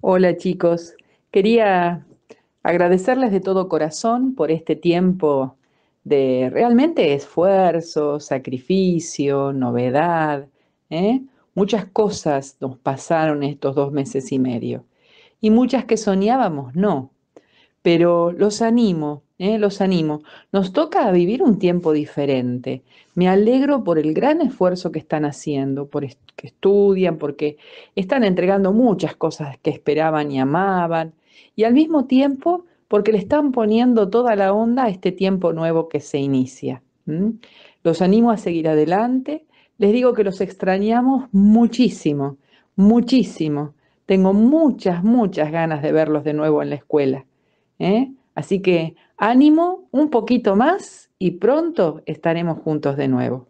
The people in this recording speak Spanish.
Hola chicos, quería agradecerles de todo corazón por este tiempo de realmente esfuerzo, sacrificio, novedad. ¿eh? Muchas cosas nos pasaron estos dos meses y medio y muchas que soñábamos no, pero los animo ¿eh? los animo. Nos toca vivir un tiempo diferente. Me alegro por el gran esfuerzo que están haciendo, por que estudian, porque están entregando muchas cosas que esperaban y amaban, y al mismo tiempo porque le están poniendo toda la onda a este tiempo nuevo que se inicia. Los animo a seguir adelante. Les digo que los extrañamos muchísimo, muchísimo. Tengo muchas, muchas ganas de verlos de nuevo en la escuela. ¿eh? Así que ánimo, un poquito más y pronto estaremos juntos de nuevo.